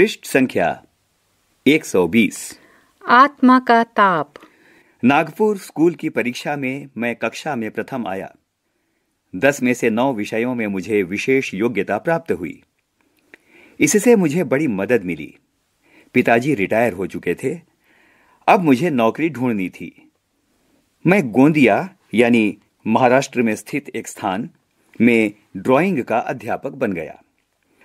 पृष्ठ संख्या 120 आत्मा का ताप नागपुर स्कूल की परीक्षा में मैं कक्षा में प्रथम आया दस में से नौ विषयों में मुझे विशेष योग्यता प्राप्त हुई इससे मुझे बड़ी मदद मिली पिताजी रिटायर हो चुके थे अब मुझे नौकरी ढूंढनी थी मैं गोंदिया यानी महाराष्ट्र में स्थित एक स्थान में ड्राइंग का अध्यापक बन गया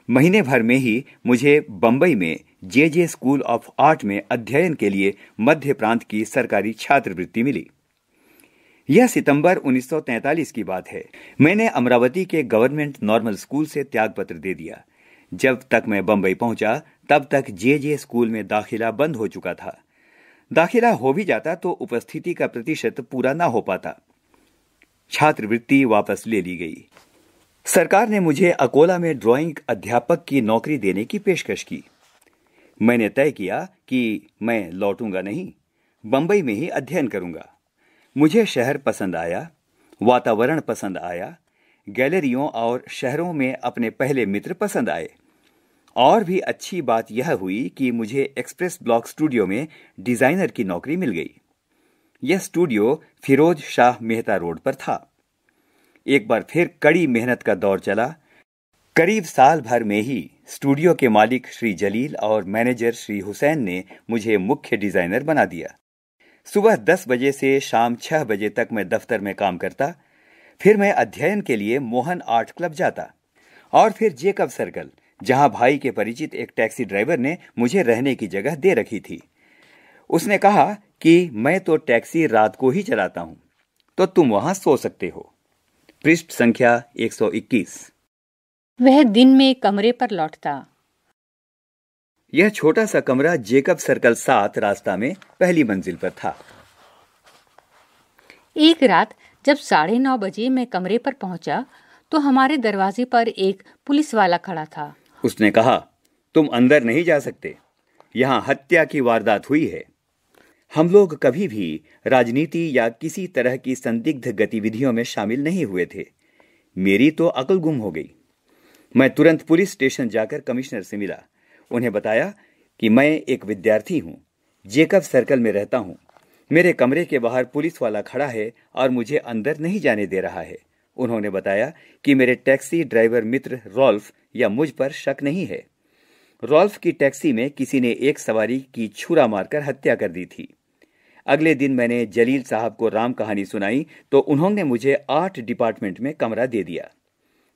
महीने भर में ही मुझे बम्बई में J J school of art में अध्ययन के लिए मध्य प्रांत की सरकारी छात्रवृत्ति मिली यह सितंबर 1943 की बात है मैंने अमरावती के गवर्नमेंट नॉर्मल स्कूल से त्यागपत्र दे दिया जब तक मैं बम्बई पहुंचा तब तक जे जे स्कूल में दाखिला बंद हो चुका था दाखिला हो भी जाता तो उपस्थिति का प्रतिशत पूरा ना हो पाता छात्रवृत्ति वापस ले ली गई सरकार ने मुझे अकोला में ड्राइंग अध्यापक की नौकरी देने की पेशकश की मैंने तय किया कि मैं लौटूंगा नहीं बम्बई में ही अध्ययन करूंगा मुझे शहर पसंद आया वातावरण पसंद आया गैलरियों और शहरों में अपने पहले मित्र पसंद आए और भी अच्छी बात यह हुई कि मुझे एक्सप्रेस ब्लॉक स्टूडियो में डिज़ाइनर की नौकरी मिल गई यह स्टूडियो फिरोज शाह मेहता रोड पर था एक बार फिर कड़ी मेहनत का दौर चला करीब साल भर में ही स्टूडियो के मालिक श्री जलील और मैनेजर श्री हुसैन ने मुझे मुख्य डिजाइनर बना दिया सुबह दस बजे से शाम छह बजे तक मैं दफ्तर में काम करता फिर मैं अध्ययन के लिए मोहन आर्ट क्लब जाता और फिर जेकब सर्कल जहां भाई के परिचित एक टैक्सी ड्राइवर ने मुझे रहने की जगह दे रखी थी उसने कहा कि मैं तो टैक्सी रात को ही चलाता हूं तो तुम वहां सो सकते हो पृष्ठ संख्या 121 वह दिन में कमरे पर लौटता यह छोटा सा कमरा जेकब सर्कल सात रास्ता में पहली मंजिल पर था एक रात जब साढ़े नौ बजे मैं कमरे पर पहुंचा तो हमारे दरवाजे पर एक पुलिस वाला खड़ा था उसने कहा तुम अंदर नहीं जा सकते यहाँ हत्या की वारदात हुई है हम लोग कभी भी राजनीति या किसी तरह की संदिग्ध गतिविधियों में शामिल नहीं हुए थे मेरी तो अकल गुम हो गई मैं तुरंत पुलिस स्टेशन जाकर कमिश्नर से मिला उन्हें बताया कि मैं एक विद्यार्थी हूँ जेकब सर्कल में रहता हूँ मेरे कमरे के बाहर पुलिस वाला खड़ा है और मुझे अंदर नहीं जाने दे रहा है उन्होंने बताया कि मेरे टैक्सी ड्राइवर मित्र रॉल्फ या मुझ पर शक नहीं है रॉल्फ की टैक्सी में किसी ने एक सवारी की छुरा मारकर हत्या कर दी थी अगले दिन मैंने जलील साहब को राम कहानी सुनाई तो उन्होंने मुझे आर्ट डिपार्टमेंट में कमरा दे दिया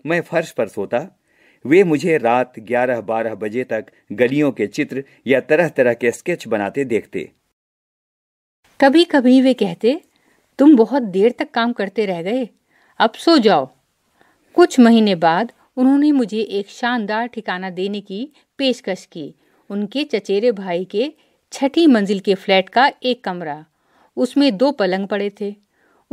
मैं फर्श पर सोता वे मुझे रात 11-12 बजे तक गलियों के चित्र या तरह तरह के स्केच बनाते देखते कभी कभी वे कहते तुम बहुत देर तक काम करते रह गए अब सो जाओ कुछ महीने बाद उन्होंने मुझे एक शानदार ठिकाना देने की पेशकश की उनके चचेरे भाई के छठी मंजिल के फ्लैट का एक कमरा उसमें दो पलंग पड़े थे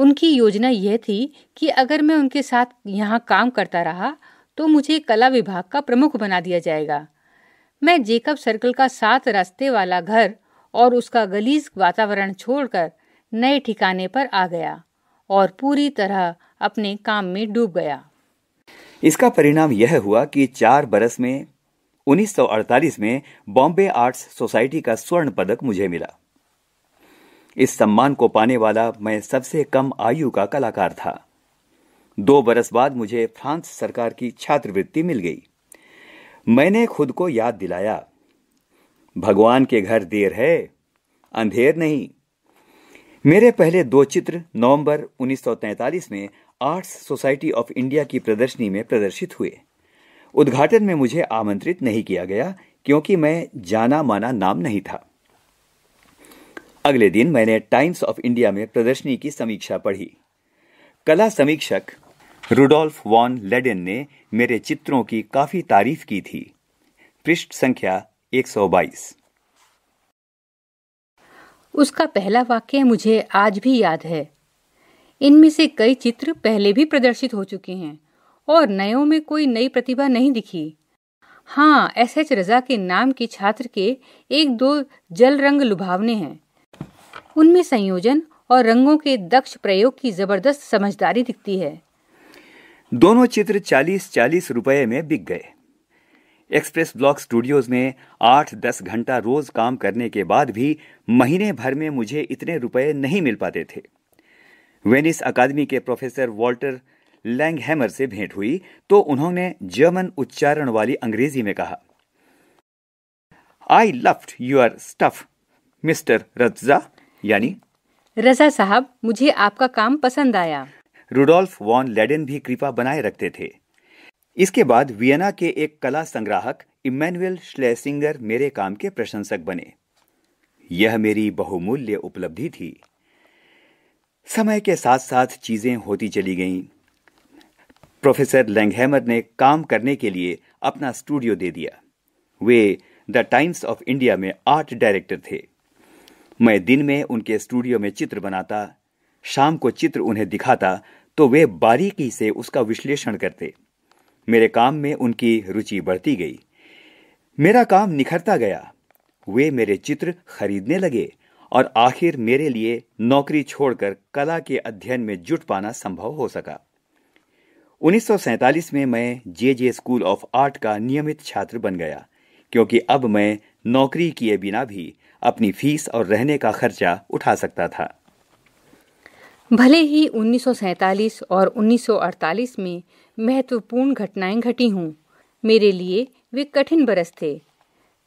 उनकी योजना यह थी कि अगर मैं उनके साथ यहाँ काम करता रहा तो मुझे कला विभाग का प्रमुख बना दिया जाएगा मैं जेकब सर्कल का सात रास्ते वाला घर और उसका गलीज वातावरण छोड़कर नए ठिकाने पर आ गया और पूरी तरह अपने काम में डूब गया इसका परिणाम यह हुआ कि चार बरस में 1948 में बॉम्बे आर्ट्स सोसाइटी का स्वर्ण पदक मुझे मिला इस सम्मान को पाने वाला मैं सबसे कम आयु का कलाकार था दो बरस बाद मुझे फ्रांस सरकार की छात्रवृत्ति मिल गई मैंने खुद को याद दिलाया भगवान के घर देर है अंधेर नहीं मेरे पहले दो चित्र नवंबर 1943 में आर्ट्स सोसाइटी ऑफ इंडिया की प्रदर्शनी में प्रदर्शित हुए उद्घाटन में मुझे आमंत्रित नहीं किया गया क्योंकि मैं जाना माना नाम नहीं था अगले दिन मैंने टाइम्स ऑफ इंडिया में प्रदर्शनी की समीक्षा पढ़ी कला समीक्षक रुडोल्फ वॉन लेडन ने मेरे चित्रों की काफी तारीफ की थी पृष्ठ संख्या 122 उसका पहला वाक्य मुझे आज भी याद है इनमें से कई चित्र पहले भी प्रदर्शित हो चुके हैं और नयों में कोई नई प्रतिभा नहीं दिखी हाँ एस एच रजा के नाम के छात्र के एक दो जल रंग लुभावने हैं उनमें संयोजन और रंगों के दक्ष प्रयोग की जबरदस्त समझदारी दिखती है दोनों चित्र चालीस चालीस रुपए में बिक गए एक्सप्रेस ब्लॉक स्टूडियोज में आठ दस घंटा रोज काम करने के बाद भी महीने भर में मुझे इतने रुपए नहीं मिल पाते थे वेनिस अकादमी के प्रोफेसर वॉल्टर लैंगहैमर से भेंट हुई तो उन्होंने जर्मन उच्चारण वाली अंग्रेजी में कहा I left your stuff mister Raza यानी रजा साहब मुझे आपका काम पसंद आया रुडोल्फ वॉन लेडन भी कृपा बनाए रखते थे इसके बाद वियना के एक कला संग्राहक इमैनुअल श्लेसिंगर मेरे काम के प्रशंसक बने यह मेरी बहुमूल्य उपलब्धि थी समय के साथ साथ चीज़ें होती चली गईं प्रोफेसर लैंगहैमर ने काम करने के लिए अपना स्टूडियो दे दिया वे द टाइम्स ऑफ इंडिया में आर्ट डायरेक्टर थे मैं दिन में उनके स्टूडियो में चित्र बनाता शाम को चित्र उन्हें दिखाता तो वे बारीकी से उसका विश्लेषण करते मेरे काम में उनकी रुचि बढ़ती गई मेरा काम निखरता गया वे मेरे चित्र खरीदने लगे और आखिर मेरे लिए नौकरी छोड़कर कला के अध्ययन में जुट पाना संभव हो सका 1947 में मैं J J school of art का नियमित छात्र बन गया क्योंकि अब मैं नौकरी किए बिना भी अपनी फीस और रहने का खर्चा उठा सकता था भले ही 1947 और 1948 में महत्वपूर्ण घटनाएं घटी हूँ मेरे लिए वे कठिन बरस थे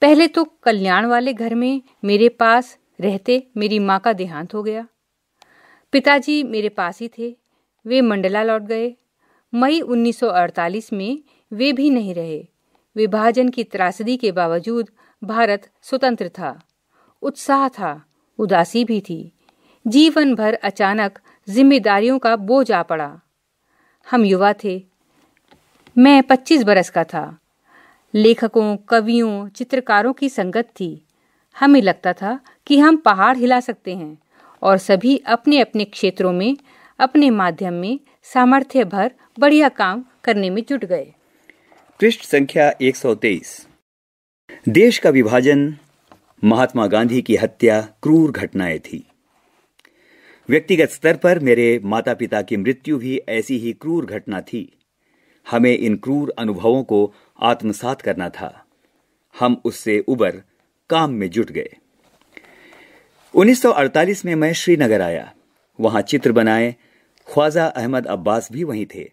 पहले तो कल्याण वाले घर में मेरे पास रहते मेरी माँ का देहांत हो गया पिताजी मेरे पास ही थे वे मंडला लौट गए मई 1948 में वे भी नहीं रहे विभाजन की त्रासदी के बावजूद भारत स्वतंत्र था उत्साह था उदासी भी थी जीवन भर अचानक जिम्मेदारियों का बोझ आ पड़ा हम युवा थे मैं 25 बरस का था लेखकों कवियों चित्रकारों की संगत थी हमें लगता था कि हम पहाड़ हिला सकते हैं और सभी अपने अपने क्षेत्रों में अपने माध्यम में सामर्थ्य भर बढ़िया काम करने में जुट गए पृष्ठ संख्या 123 देश का विभाजन महात्मा गांधी की हत्या क्रूर घटनाएं थी व्यक्तिगत स्तर पर मेरे माता पिता की मृत्यु भी ऐसी ही क्रूर घटना थी हमें इन क्रूर अनुभवों को आत्मसात करना था हम उससे उबर काम में जुट गए 1948 में मैं श्रीनगर आया वहां चित्र बनाए ख्वाजा अहमद अब्बास भी वहीं थे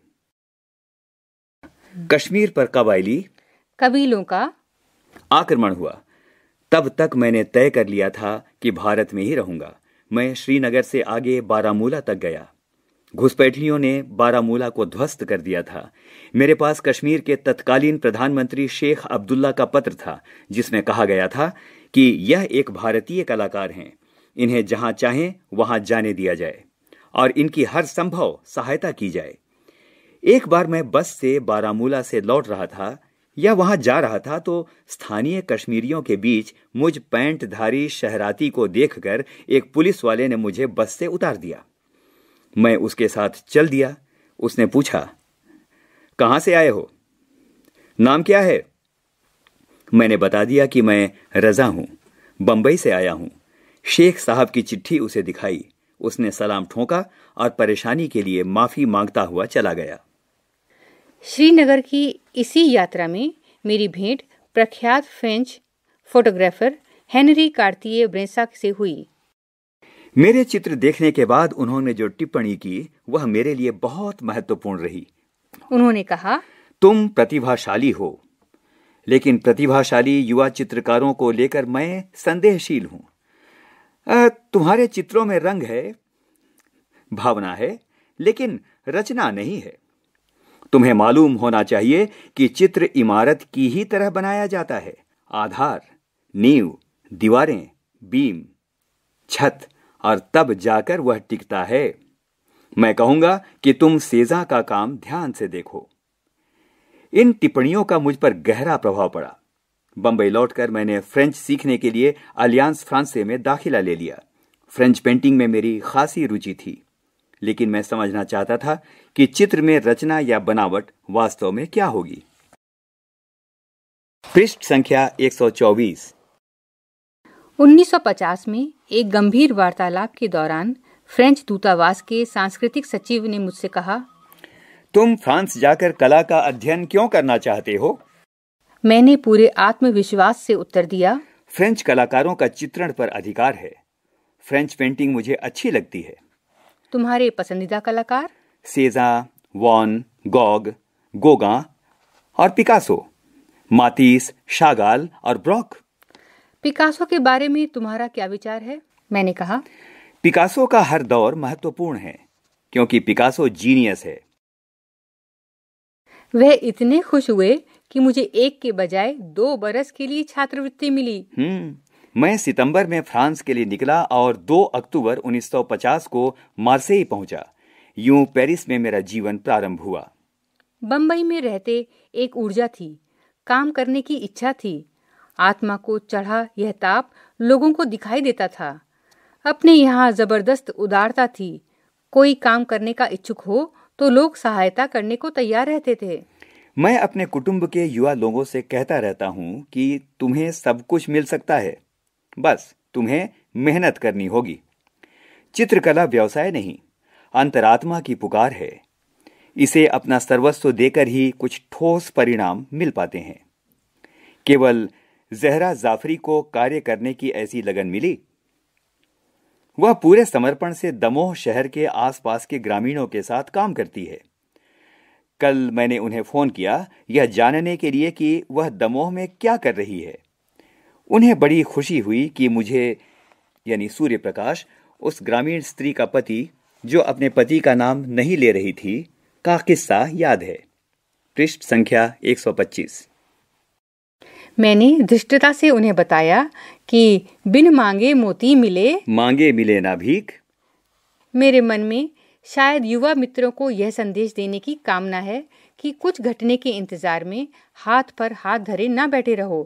कश्मीर पर कबायली कबीलों का आक्रमण हुआ तब तक मैंने तय कर लिया था कि भारत में ही रहूंगा मैं श्रीनगर से आगे बारामूला तक गया घुसपैठियों ने बारामूला को ध्वस्त कर दिया था मेरे पास कश्मीर के तत्कालीन प्रधानमंत्री शेख अब्दुल्ला का पत्र था जिसमें कहा गया था कि यह एक भारतीय कलाकार हैं इन्हें जहां चाहें वहां जाने दिया जाए और इनकी हर संभव सहायता की जाए एक बार मैं बस से बारामूला से लौट रहा था या वहां जा रहा था तो स्थानीय कश्मीरियों के बीच मुझ पैंटधारी शहराती को देखकर एक पुलिस वाले ने मुझे बस से उतार दिया मैं उसके साथ चल दिया उसने पूछा कहां से आए हो नाम क्या है मैंने बता दिया कि मैं रज़ा हूँ बम्बई से आया हूँ शेख साहब की चिट्ठी उसे दिखाई उसने सलाम ठोंका और परेशानी के लिए माफ़ी मांगता हुआ चला गया श्रीनगर की इसी यात्रा में मेरी भेंट प्रख्यात फ्रेंच फोटोग्राफर हेनरी कार्तीय ब्रेंसा से हुई मेरे चित्र देखने के बाद उन्होंने जो टिप्पणी की वह मेरे लिए बहुत महत्वपूर्ण रही उन्होंने कहा तुम प्रतिभाशाली हो लेकिन प्रतिभाशाली युवा चित्रकारों को लेकर मैं संदेहशील हूं तुम्हारे चित्रों में रंग है भावना है लेकिन रचना नहीं है तुम्हें मालूम होना चाहिए कि चित्र इमारत की ही तरह बनाया जाता है आधार नींव दीवारें बीम छत और तब जाकर वह टिकता है मैं कहूंगा कि तुम सेजा का काम ध्यान से देखो इन टिप्पणियों का मुझ पर गहरा प्रभाव पड़ा बंबई लौटकर मैंने फ्रेंच सीखने के लिए अलियांस फ्रांसे में दाखिला ले लिया फ्रेंच पेंटिंग में मेरी खासी रुचि थी लेकिन मैं समझना चाहता था कि चित्र में रचना या बनावट वास्तव में क्या होगी पृष्ठ संख्या 1950 में एक गंभीर वार्तालाप के दौरान फ्रेंच दूतावास के सांस्कृतिक सचिव ने मुझसे कहा तुम फ्रांस जाकर कला का अध्ययन क्यों करना चाहते हो मैंने पूरे आत्मविश्वास से उत्तर दिया फ्रेंच कलाकारों का चित्रण पर अधिकार है फ्रेंच पेंटिंग मुझे अच्छी लगती है तुम्हारे पसंदीदा कलाकार सेजा वॉन गॉग गोगा और पिकासो मातीस शागाल और ब्रॉक पिकासो के बारे में तुम्हारा क्या विचार है मैंने कहा पिकासो का हर दौर महत्वपूर्ण है क्योंकि पिकासो जीनियस है वह इतने खुश हुए कि मुझे एक के बजाय दो बरस के लिए छात्रवृत्ति मिली हम्म मैं सितंबर में फ्रांस के लिए निकला और 2 अक्टूबर 1950 को मार्सेई पहुंचा यूं पेरिस में मेरा जीवन प्रारंभ हुआ बम्बई में रहते एक ऊर्जा थी काम करने की इच्छा थी आत्मा को चढ़ा यह ताप लोगों को दिखाई देता था अपने यहाँ जबरदस्त उदारता थी कोई काम करने का इच्छुक हो तो लोग सहायता करने को तैयार रहते थे मैं अपने कुटुंब के युवा लोगों से कहता रहता हूँ कि तुम्हें सब कुछ मिल सकता है बस तुम्हें मेहनत करनी होगी चित्रकला व्यवसाय नहीं अंतरात्मा की पुकार है इसे अपना सर्वस्व देकर ही कुछ ठोस परिणाम मिल पाते हैं केवल जहरा जाफरी को कार्य करने की ऐसी लगन मिली वह पूरे समर्पण से दमोह शहर के आसपास के ग्रामीणों के साथ काम करती है कल मैंने उन्हें फोन किया यह जानने के लिए कि वह दमोह में क्या कर रही है उन्हें बड़ी खुशी हुई कि मुझे यानी सूर्य प्रकाश उस ग्रामीण स्त्री का पति जो अपने पति का नाम नहीं ले रही थी का किस्सा याद है पृष्ठ संख्या 125 मैंने धृष्टता से उन्हें बताया कि बिन मांगे मोती मिले मांगे मिले ना भीख मेरे मन में शायद युवा मित्रों को यह संदेश देने की कामना है कि कुछ घटने के इंतजार में हाथ पर हाथ धरे ना बैठे रहो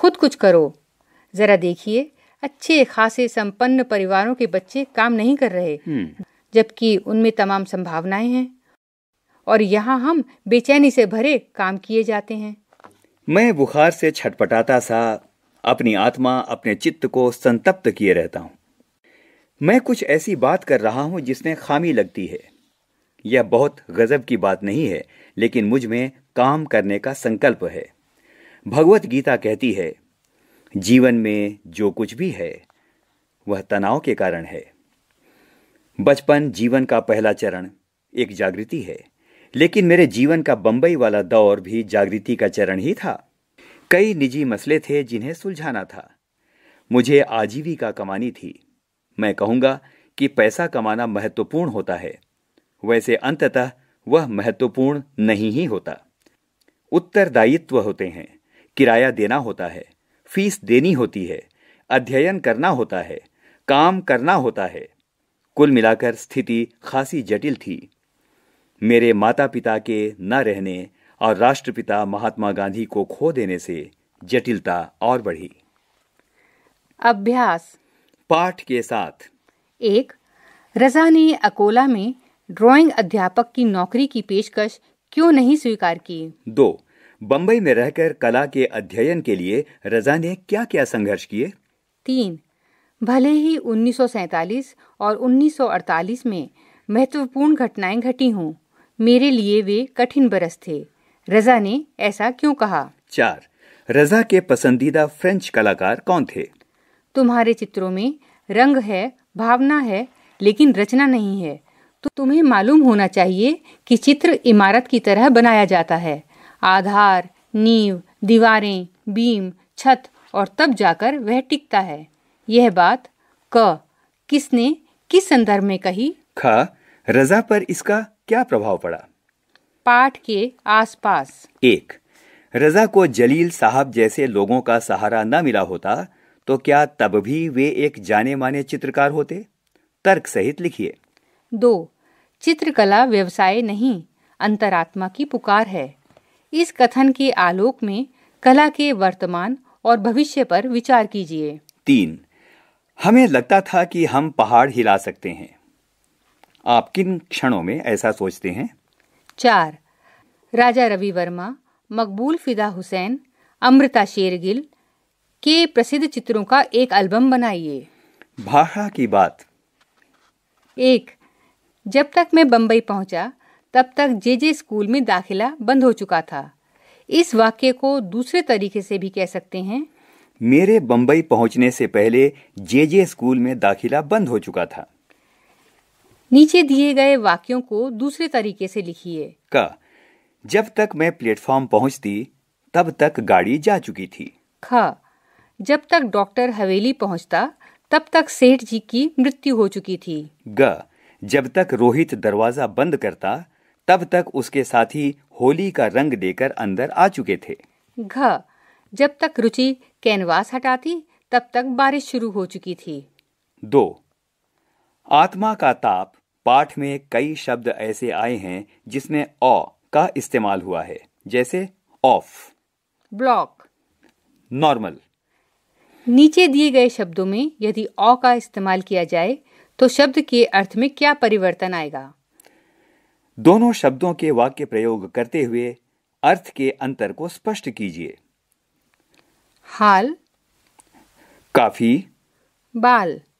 खुद कुछ करो जरा देखिए अच्छे खासे संपन्न परिवारों के बच्चे काम नहीं कर रहे हम्म। जबकि उनमें तमाम संभावनाएं हैं और यहाँ हम बेचैनी से भरे काम किए जाते हैं मैं बुखार से छटपटाता सा अपनी आत्मा अपने चित्त को संतप्त किए रहता हूं मैं कुछ ऐसी बात कर रहा हूं जिसमें खामी लगती है यह बहुत गजब की बात नहीं है लेकिन मुझ में काम करने का संकल्प है भगवत गीता कहती है जीवन में जो कुछ भी है वह तनाव के कारण है बचपन जीवन का पहला चरण एक जागृति है लेकिन मेरे जीवन का बंबई वाला दौर भी जागृति का चरण ही था कई निजी मसले थे जिन्हें सुलझाना था मुझे आजीविका कमानी थी मैं कहूंगा कि पैसा कमाना महत्वपूर्ण होता है वैसे अंततः वह महत्वपूर्ण नहीं ही होता उत्तरदायित्व होते हैं किराया देना होता है फीस देनी होती है अध्ययन करना होता है काम करना होता है कुल मिलाकर स्थिति खासी जटिल थी मेरे माता पिता के न रहने और राष्ट्रपिता महात्मा गांधी को खो देने से जटिलता और बढ़ी अभ्यास पाठ के साथ एक रजा ने अकोला में ड्राइंग अध्यापक की नौकरी की पेशकश क्यों नहीं स्वीकार की दो बम्बई में रहकर कला के अध्ययन के लिए रजा ने क्या क्या संघर्ष किए तीन भले ही 1947 और 1948 में महत्वपूर्ण घटनाएं घटी हों मेरे लिए वे कठिन बरस थे रजा ने ऐसा क्यों कहा चार रजा के पसंदीदा फ्रेंच कलाकार कौन थे तुम्हारे चित्रों में रंग है भावना है लेकिन रचना नहीं है तो तुम्हें मालूम होना चाहिए कि चित्र इमारत की तरह बनाया जाता है आधार नींव दीवारें बीम छत और तब जाकर वह टिकता है यह बात क किसने किस संदर्भ में कही ख रजा पर इसका क्या प्रभाव पड़ा पाठ के आसपास एक रजा को जलील साहब जैसे लोगों का सहारा न मिला होता तो क्या तब भी वे एक जाने माने चित्रकार होते तर्क सहित लिखिए दो चित्रकला व्यवसाय नहीं अंतरात्मा की पुकार है इस कथन के आलोक में कला के वर्तमान और भविष्य पर विचार कीजिए तीन हमें लगता था कि हम पहाड़ हिला सकते हैं आप किन क्षणों में ऐसा सोचते हैं चार राजा रवि वर्मा मकबूल फिदा हुसैन अमृता शेरगिल के प्रसिद्ध चित्रों का एक एल्बम बनाइए भाषा की बात एक जब तक मैं बम्बई पहुंचा तब तक जे जे स्कूल में दाखिला बंद हो चुका था इस वाक्य को दूसरे तरीके से भी कह सकते हैं मेरे बम्बई पहुंचने से पहले जे जे स्कूल में दाखिला बंद हो चुका था नीचे दिए गए वाक्यों को दूसरे तरीके से लिखिए क जब तक मैं प्लेटफॉर्म पहुंचती तब तक गाड़ी जा चुकी थी ख जब तक डॉक्टर हवेली पहुंचता तब तक सेठ जी की मृत्यु हो चुकी थी ग जब तक रोहित दरवाजा बंद करता तब तक उसके साथी होली का रंग देकर अंदर आ चुके थे घ जब तक रुचि कैनवास हटाती तब तक बारिश शुरू हो चुकी थी दो आत्मा का ताप पाठ में कई शब्द ऐसे आए हैं जिसमें अ का इस्तेमाल हुआ है जैसे ऑफ ब्लॉक नॉर्मल नीचे दिए गए शब्दों में यदि अ का इस्तेमाल किया जाए तो शब्द के अर्थ में क्या परिवर्तन आएगा दोनों शब्दों के वाक्य प्रयोग करते हुए अर्थ के अंतर को स्पष्ट कीजिए हाल काफी बाल